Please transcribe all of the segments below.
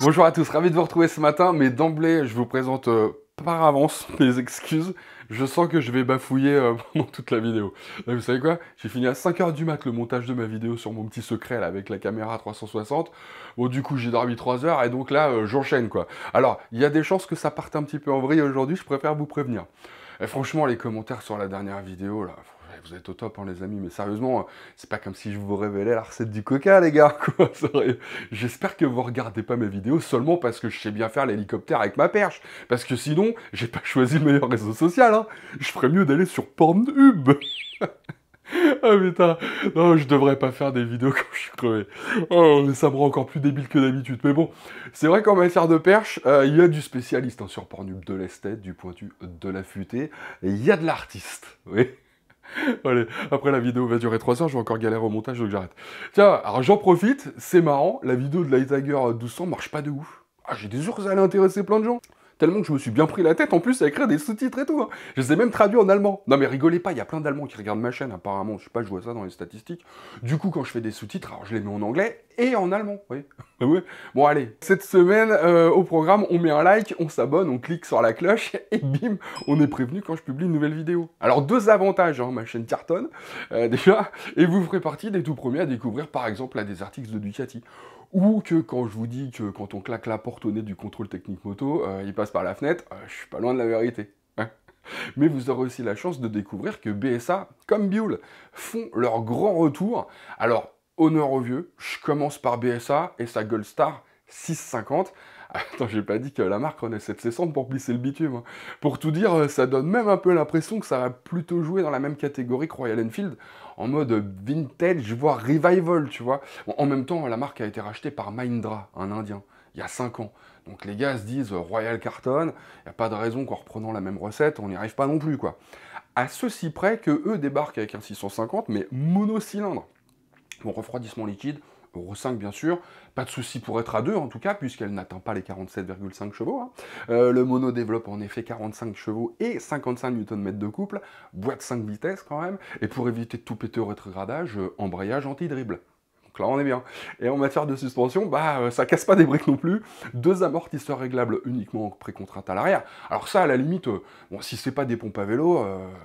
Bonjour à tous, ravi de vous retrouver ce matin, mais d'emblée, je vous présente euh, par avance mes excuses. Je sens que je vais bafouiller euh, pendant toute la vidéo. vous savez quoi J'ai fini à 5h du mat le montage de ma vidéo sur mon petit secret là, avec la caméra 360. Bon, du coup, j'ai dormi 3 h et donc là, euh, j'enchaîne quoi. Alors, il y a des chances que ça parte un petit peu en vrille aujourd'hui, je préfère vous prévenir. Et franchement, les commentaires sur la dernière vidéo, là, vous êtes au top, hein, les amis, mais sérieusement, euh, c'est pas comme si je vous révélais la recette du coca, les gars, J'espère que vous regardez pas mes vidéos seulement parce que je sais bien faire l'hélicoptère avec ma perche, parce que sinon, j'ai pas choisi le meilleur réseau social, hein. Je ferais mieux d'aller sur Pornhub. Ah putain, non, je devrais pas faire des vidéos quand je suis crevé. Oh, mais ça me rend encore plus débile que d'habitude. Mais bon, c'est vrai qu'en matière de perche, euh, il y a du spécialiste hein, sur Pornhub, de l'esthète, du pointu, de la et Il y a de l'artiste, oui. Allez, après la vidéo va durer 3 heures, je vais encore galérer au montage, donc j'arrête. Tiens, alors j'en profite, c'est marrant, la vidéo de Lightager 1200 euh, marche pas de ouf. Ah, j'ai des jours, ça allait intéresser plein de gens tellement que je me suis bien pris la tête en plus à écrire des sous-titres et tout. Hein. Je les ai même traduits en allemand. Non mais rigolez pas, il y a plein d'allemands qui regardent ma chaîne apparemment, je sais pas, je vois ça dans les statistiques. Du coup, quand je fais des sous-titres, alors je les mets en anglais et en allemand, oui. bon allez, cette semaine, euh, au programme, on met un like, on s'abonne, on clique sur la cloche et bim, on est prévenu quand je publie une nouvelle vidéo. Alors deux avantages, hein, ma chaîne cartonne euh, déjà, et vous ferez partie des tout premiers à découvrir par exemple la des articles de Ducati ou que quand je vous dis que quand on claque la porte au nez du contrôle technique moto, euh, il passe par la fenêtre, euh, je suis pas loin de la vérité. Hein. mais vous aurez aussi la chance de découvrir que BSA, comme Biul, font leur grand retour. Alors, honneur aux vieux, je commence par BSA et sa Gold Star 650. Attends, j'ai pas dit que la marque en est 760 pour plisser le bitume. Hein. Pour tout dire, euh, ça donne même un peu l'impression que ça va plutôt jouer dans la même catégorie que Royal Enfield, en mode vintage, voire revival, tu vois. en même temps, la marque a été rachetée par Mahindra, un Indien, il y a 5 ans. Donc les gars se disent euh, Royal Carton, il n'y a pas de raison qu'en reprenant la même recette, on n'y arrive pas non plus, quoi. À ceci près que eux débarquent avec un 650, mais monocylindre. Bon, refroidissement liquide, Euro 5 bien sûr, pas de souci pour être à deux en tout cas, puisqu'elle n'atteint pas les 47,5 chevaux. Hein. Euh, le mono développe en effet 45 chevaux et 55 Nm de couple, boîte 5 vitesses quand même, et pour éviter de tout péter au rétrogradage, euh, embrayage anti-dribble là on est bien. Et en matière de suspension, bah euh, ça casse pas des briques non plus. Deux amortisseurs réglables uniquement en pré-contrainte à l'arrière. Alors ça à la limite, bon si c'est pas des pompes à vélo,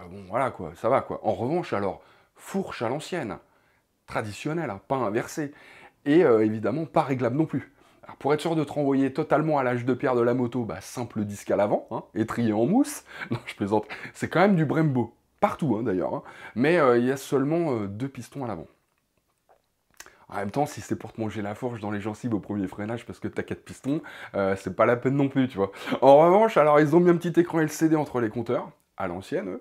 bon voilà quoi, ça va quoi. En revanche alors, fourche à l'ancienne traditionnel, hein, pas inversé, et euh, évidemment pas réglable non plus. Alors pour être sûr de te renvoyer totalement à l'âge de pierre de la moto, bah, simple disque à l'avant, hein, étrier en mousse, non je plaisante, c'est quand même du Brembo, partout hein, d'ailleurs, mais euh, il y a seulement euh, deux pistons à l'avant. En même temps, si c'est pour te manger la forge dans les gencives au premier freinage parce que t'as quatre pistons, c'est pas la peine non plus, tu vois. En revanche, alors ils ont mis un petit écran LCD entre les compteurs, à l'ancienne,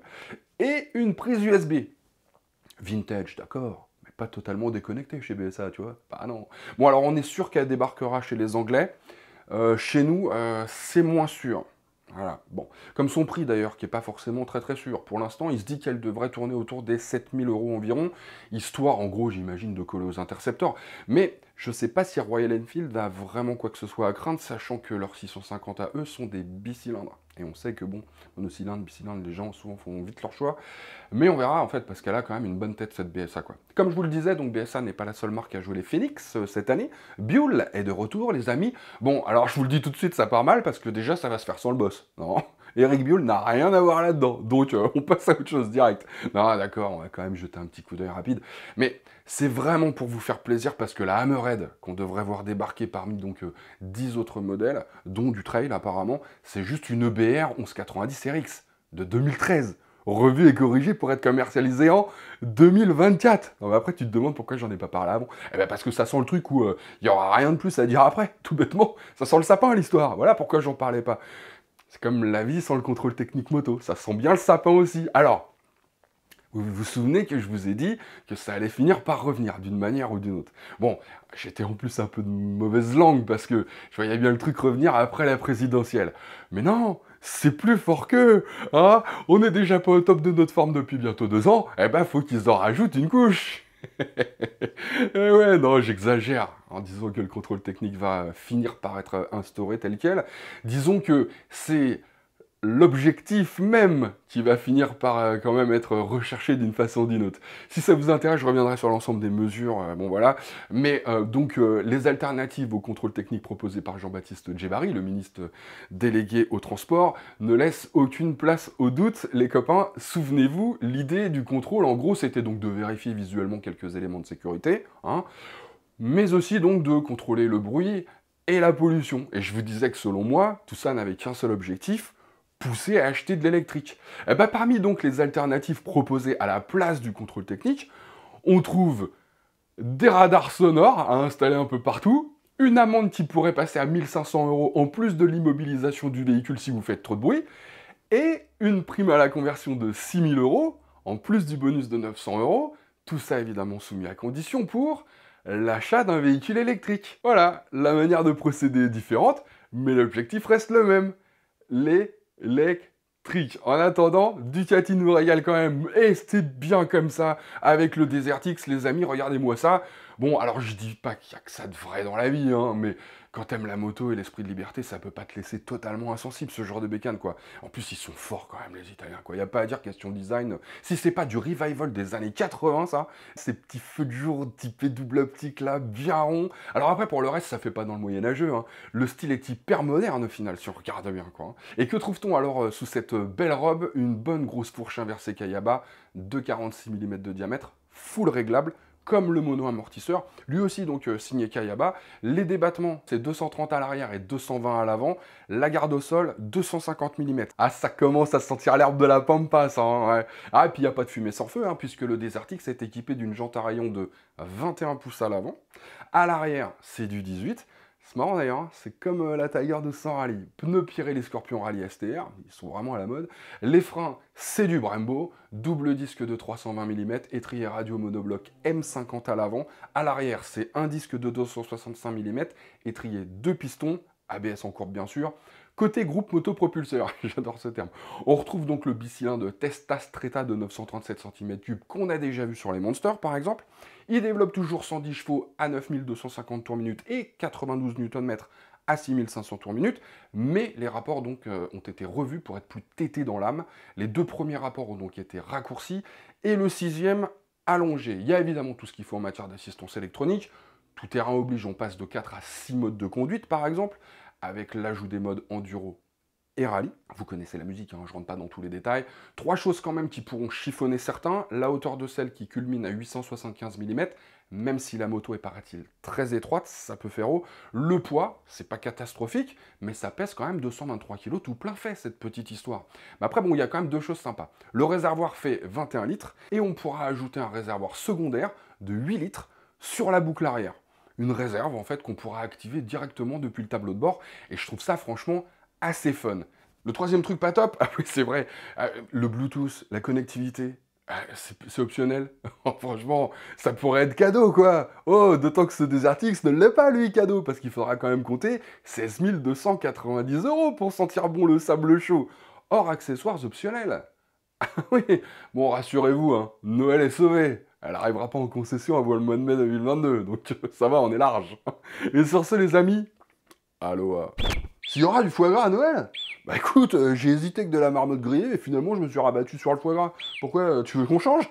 et une prise USB. Vintage, d'accord, totalement déconnecté chez BSA, tu vois. Bah non. Bon, alors on est sûr qu'elle débarquera chez les Anglais. Euh, chez nous, euh, c'est moins sûr. Voilà, bon. Comme son prix d'ailleurs, qui est pas forcément très très sûr. Pour l'instant, il se dit qu'elle devrait tourner autour des 7000 euros environ, histoire en gros, j'imagine, de coller aux intercepteurs. Mais je ne sais pas si Royal Enfield a vraiment quoi que ce soit à craindre, sachant que leurs 650 à eux sont des bicylindres. Et on sait que bon, monocylindre, bicylindre, les gens souvent font vite leur choix. Mais on verra en fait, parce qu'elle a quand même une bonne tête cette BSA quoi. Comme je vous le disais, donc BSA n'est pas la seule marque à jouer les Phoenix euh, cette année. Buell est de retour, les amis. Bon, alors je vous le dis tout de suite, ça part mal parce que déjà ça va se faire sans le boss. Non Eric Biol n'a rien à voir là-dedans. Donc, euh, on passe à autre chose direct. Non, d'accord, on va quand même jeter un petit coup d'œil rapide. Mais c'est vraiment pour vous faire plaisir parce que la Hammerhead, qu'on devrait voir débarquer parmi donc 10 euh, autres modèles, dont du Trail apparemment, c'est juste une EBR 1190 RX de 2013 revue et corrigée pour être commercialisée en 2024. après, tu te demandes pourquoi j'en ai pas parlé avant. Eh bien, parce que ça sent le truc où euh, il n'y aura rien de plus à dire après, tout bêtement. Ça sent le sapin, à l'histoire. Voilà pourquoi j'en parlais pas. C'est comme la vie sans le contrôle technique moto. Ça sent bien le sapin aussi. Alors, vous vous souvenez que je vous ai dit que ça allait finir par revenir d'une manière ou d'une autre. Bon, j'étais en plus un peu de mauvaise langue parce que je voyais bien le truc revenir après la présidentielle. Mais non, c'est plus fort que. Hein. On n'est déjà pas au top de notre forme depuis bientôt deux ans, eh ben faut qu'ils en rajoutent une couche Eh ouais, non, j'exagère en hein. disant que le contrôle technique va finir par être instauré tel quel. Disons que c'est l'objectif même qui va finir par euh, quand même être recherché d'une façon ou d'une autre. Si ça vous intéresse, je reviendrai sur l'ensemble des mesures, euh, bon voilà. Mais euh, donc les alternatives au contrôle technique proposé par Jean-Baptiste Djebari, le ministre délégué au transport, ne laissent aucune place au doute. Les copains, souvenez-vous, l'idée du contrôle, en gros, c'était donc de vérifier visuellement quelques éléments de sécurité, hein, mais aussi donc de contrôler le bruit et la pollution. Et je vous disais que selon moi, tout ça n'avait qu'un seul objectif, pousser à acheter de l'électrique eh ben, Parmi donc les alternatives proposées à la place du contrôle technique, on trouve des radars sonores à installer un peu partout, une amende qui pourrait passer à 1500 euros en plus de l'immobilisation du véhicule si vous faites trop de bruit, et une prime à la conversion de 6000 euros, en plus du bonus de 900 euros, tout ça évidemment soumis à condition pour l'achat d'un véhicule électrique. Voilà, la manière de procéder est différente, mais l'objectif reste le même. Les électrique. En attendant, Ducati nous régale quand même, et c'était bien comme ça, avec le Desert les amis, regardez-moi ça. Bon, alors je dis pas qu'il y a que ça de vrai dans la vie, hein, mais quand t'aimes la moto et l'esprit de liberté, ça peut pas te laisser totalement insensible, ce genre de bécane, quoi. En plus, ils sont forts quand même, les Italiens, quoi. Y a pas à dire question design. Si c'est pas du revival des années 80, ça, ces petits feux de jour typés double optique, là, bien rond. Alors après, pour le reste, ça fait pas dans le Moyen-Âgeux, hein. Le style est hyper moderne, au final, si on regarde bien, quoi. Hein. Et que trouve-t-on alors euh, sous cette euh, belle robe Une bonne grosse fourche inversée Kayaba, de 46 mm de diamètre, full réglable, comme le mono-amortisseur, lui aussi donc euh, signé Kayaba. Les débattements, c'est 230 à l'arrière et 220 à l'avant. La garde au sol, 250 mm. Ah, ça commence à sentir l'herbe de la pampa, ça. Hein, ah, et puis il n'y a pas de fumée sans feu, hein, puisque le Desertix est équipé d'une jante à rayon de 21 pouces à l'avant. À l'arrière, c'est du 18. C'est marrant d'ailleurs, hein, c'est comme euh, la Tiger 100 Rally. Pneus piré les Scorpions Rally STR, ils sont vraiment à la mode. Les freins, c'est du Brembo, double disque de 320 mm, étrier radio monobloc M50 à l'avant. À l'arrière, c'est un disque de 265 mm, étrier deux pistons, ABS en courbe bien sûr. Côté groupe motopropulseur, j'adore ce terme, on retrouve donc le bicylindre Testastreta de 937 cm3 qu'on a déjà vu sur les Monsters par exemple. Il développe toujours 110 chevaux à 9250 tours minute et 92 Nm à 6500 tours minute, mais les rapports donc euh, ont été revus pour être plus têtés dans l'âme. Les deux premiers rapports ont donc été raccourcis et le sixième allongé. Il y a évidemment tout ce qu'il faut en matière d'assistance électronique, tout terrain oblige, on passe de 4 à 6 modes de conduite par exemple, avec l'ajout des modes enduro et Rally. Vous connaissez la musique, hein, je ne rentre pas dans tous les détails. Trois choses quand même qui pourront chiffonner certains. La hauteur de celle qui culmine à 875 mm, même si la moto est paraît-il très étroite, ça peut faire haut. Le poids, c'est pas catastrophique, mais ça pèse quand même 223 kg tout plein fait cette petite histoire. Mais après bon, il y a quand même deux choses sympas. Le réservoir fait 21 litres et on pourra ajouter un réservoir secondaire de 8 litres sur la boucle arrière une réserve en fait qu'on pourra activer directement depuis le tableau de bord. Et je trouve ça franchement assez fun. Le troisième truc pas top, ah oui c'est vrai, ah, le Bluetooth, la connectivité, ah, c'est optionnel. Oh, franchement, ça pourrait être cadeau, quoi. Oh, d'autant que ce X ne l'est pas, lui, cadeau, parce qu'il faudra quand même compter 16 290 euros pour sentir bon le sable chaud, hors accessoires optionnels. Ah oui, bon, rassurez-vous, hein. Noël est sauvé elle n'arrivera pas en concession avant le mois de mai 2022, donc euh, ça va, on est large. Et sur ce, les amis, allô. S'il y aura du foie gras à Noël Bah écoute, euh, j'ai hésité avec de la marmotte grillée et finalement je me suis rabattu sur le foie gras. Pourquoi euh, Tu veux qu'on change